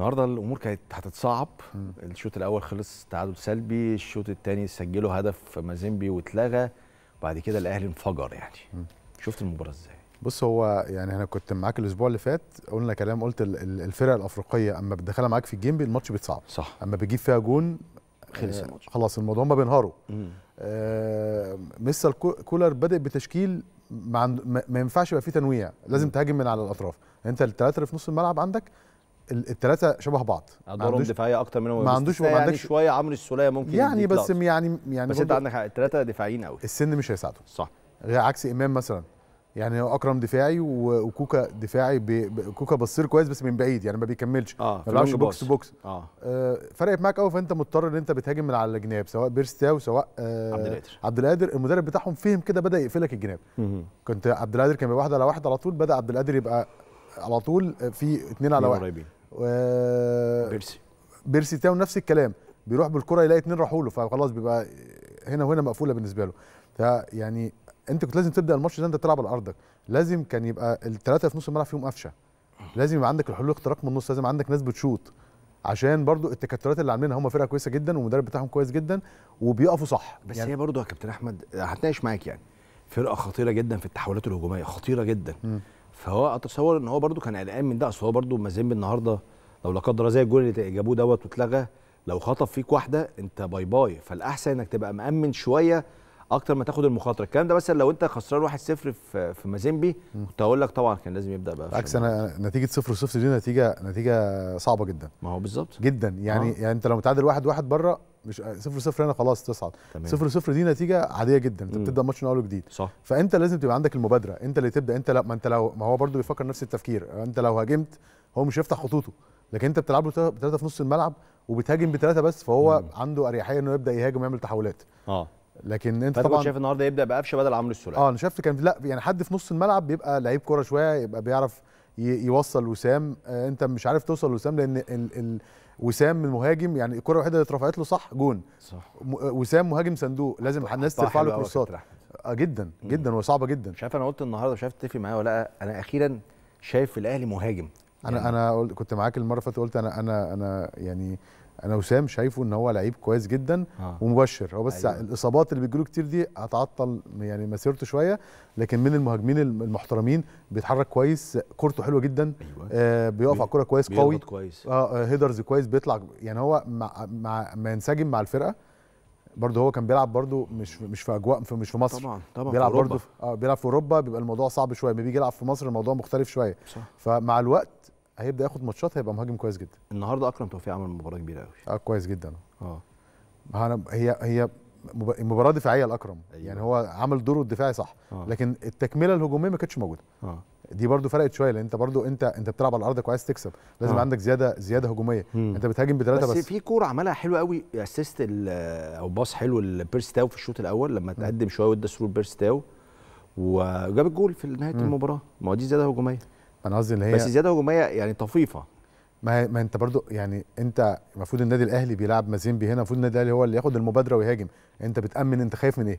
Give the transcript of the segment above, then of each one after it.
النهارده الامور كانت هتتصعب الشوط الاول خلص تعادل سلبي الشوط الثاني سجلوا هدف مازيمبي واتلغى وبعد كده الاهلي انفجر يعني م. شفت المباراه ازاي بص هو يعني انا كنت معاك الاسبوع اللي فات قلنا كلام قلت الفرق الافريقيه اما بتدخلها معاك في الجيم الماتش بيتصعب صح اما بيجيب فيها جون خلص آه، الماتش خلاص الموضوع ما بينهاروا آه مستر كولر بدا بتشكيل ما, ما ينفعش يبقى فيه تنويع لازم تهاجم من على الاطراف انت الثلاثه اللي في نص الملعب عندك الثلاثه شبه بعض ادوارهم دفاعيه اكتر منهم ما عندوش ما يعني عندكش يعني شويه عمرو السوليه ممكن يعني بس يعني يعني بس انت عندك الثلاثه دفاعيين قوي السن مش هيساعده صح عكس امام مثلا يعني هو اكرم دفاعي وكوكا دفاعي كوكا بصير كويس بس من بعيد يعني ما بيكملش اه ما بيلعبش بوكس بوكس اه, آه فرقت معاك قوي فانت مضطر ان انت بتهاجم من على الجناب سواء بيرستاو سواء آه عبد القادر عبد القادر المدرب بتاعهم فهم كده بدا يقفلك الجناب كنت عبد القادر كان بيبقى واحد على واحد على طول بدا عبد القادر يبقى على طول آه، في اثنين على واحد قريبين بيرسي بيرسي تاو نفس الكلام بيروح بالكره يلاقي اتنين راحوا له فخلاص بيبقى هنا وهنا مقفوله بالنسبه له فيعني انت كنت لازم تبدا الماتش ده انت تلعب على ارضك لازم كان يبقى الثلاثه في نص الملعب فيهم قفشه لازم يبقى عندك الحلول اختراق من النص لازم عندك ناس بتشوط عشان برضو التكتلات اللي عاملينها هم فرقه كويسه جدا والمدرب بتاعهم كويس جدا وبيقفوا صح بس يعني هي برضو يا كابتن احمد هتناقش معاك يعني فرقه خطيره جدا في التحولات الهجوميه خطيره جدا م. فهو اتصور ان هو برده كان قلقان من ده اصل هو برده مازيمبي النهارده لو لا قدر زي الجول اللي جابوه دوت واتلغى لو خطف فيك واحده انت باي باي فالاحسن انك تبقى مامن شويه اكتر ما تاخد المخاطره الكلام ده مثلا لو انت خسران 1-0 في في مازيمبي كنت هقول لك طبعا كان لازم يبدا بقى عكس انا نتيجه 0-0 دي نتيجه نتيجه صعبه جدا ما هو بالظبط جدا يعني آه. يعني انت لو متعادل 1-1 بره مش آه، صفر صفر هنا خلاص تصعد تمام. صفر صفر دي نتيجه عاديه جدا انت بتبدا الماتش من اول وجديد صح فانت لازم تبقى عندك المبادره انت اللي تبدا انت لا ما انت لو ما هو برده بيفكر نفس التفكير انت لو هاجمت هو مش هيفتح خطوطه لكن انت بتلعب له بثلاثه في نص الملعب وبتهاجم بثلاثه بس فهو مم. عنده اريحيه انه يبدا يهاجم ويعمل تحولات اه لكن انت طبعا شايف النهارده يبدا بقفشه بدل عمرو السوليه اه انا شفت كان لا يعني حد في نص الملعب بيبقى لعيب كوره شويه يبقى بيعرف يوصل وسام آه، انت مش عارف توصل لوسام لان ال ال وسام المهاجم يعني الكره الوحيده اللي اترفعت له صح جون صح آه، وسام مهاجم صندوق لازم الناس ترفع له كروسات آه، جدا جدا وصعبه جدا مش عارف انا قلت النهارده مش عارف تتفق معايا ولا لا انا اخيرا شايف الاهلي مهاجم انا يعني انا كنت معاك المره اللي فاتت قلت انا انا انا يعني انا وسام شايفه ان هو لعيب كويس جدا آه. ومبشر هو بس أيوة. الاصابات اللي بتجيله كتير دي هتعطل يعني مسيرته شويه لكن من المهاجمين المحترمين بيتحرك كويس كورته حلوه جدا أيوة. آه بيقف على الكوره كويس قوي كويس اه هيدرز آه، كويس بيطلع يعني هو مع مع ما ينسجم مع الفرقه برضه هو كان بيلعب برضه مش مش في اجواء في مش في مصر طبعا طبعا بيلعب برضه اه بيلعب في اوروبا بيبقى الموضوع صعب شويه ما بيجي يلعب في مصر الموضوع مختلف شويه صح. فمع الوقت هيبدا ياخد ماتشات هيبقى مهاجم كويس جدا النهارده اكرم توفيق عمل مباراه كبيره قوي اه كويس جدا اه هي هي مباراه دفاعيه لاكرم أيوة. يعني هو عمل دوره الدفاعي صح آه. لكن التكمله الهجوميه ما كانتش موجوده آه. دي برده فرقت شويه لان انت برده انت انت بتلعب على ارضك وعايز تكسب لازم آه. عندك زياده زياده هجوميه مم. انت بتهاجم بثلاثه بس بس في كوره عملها حلوه قوي اسيست او باص حلو لبيرس تاو في الشوط الاول لما تقدم شويه وادى سرور بيرس تاو وجاب الجول في نهايه المباراه ما هو دي زياده هجوميه انا قصدي اللي هي بس زياده هجوميه يعني طفيفه ما ما انت برضو يعني انت المفروض النادي الاهلي بيلعب مازيمبي هنا المفروض النادي الاهلي هو اللي ياخد المبادره ويهاجم انت بتامن انت خايف من ايه؟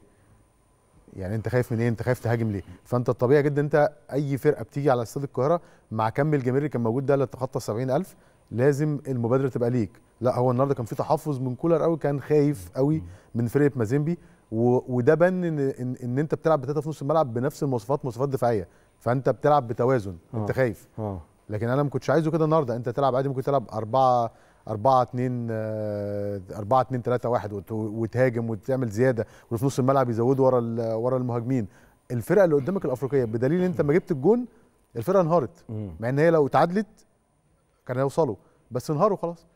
يعني انت خايف من ايه؟ انت خايف تهاجم ليه؟ فانت الطبيعي جدا انت اي فرقه بتيجي على استاد القاهره مع كم الجماهير اللي كان موجود ده اللي تخطى 70000 لازم المبادره تبقى ليك لا هو النهارده كان في تحفظ من كولر قوي كان خايف قوي من فرقه مازيمبي وده بان ان, إن, انت بتلعب بثلاثه في نص الملعب بنفس المواصفات مواصفات دفاعيه فانت بتلعب بتوازن أوه. انت خايف أوه. لكن انا ما كنتش عايزه كده النهارده انت تلعب عادي ممكن تلعب 4 4 2 4 2 3 1 وتهاجم وتعمل زياده وفي نص الملعب يزودوا ورا ورا المهاجمين الفرقه اللي قدامك الافريقيه بدليل انت ما جبت الجون الفرقه انهارت مع ان هي لو اتعادلت كان هيوصلوا بس انهاروا خلاص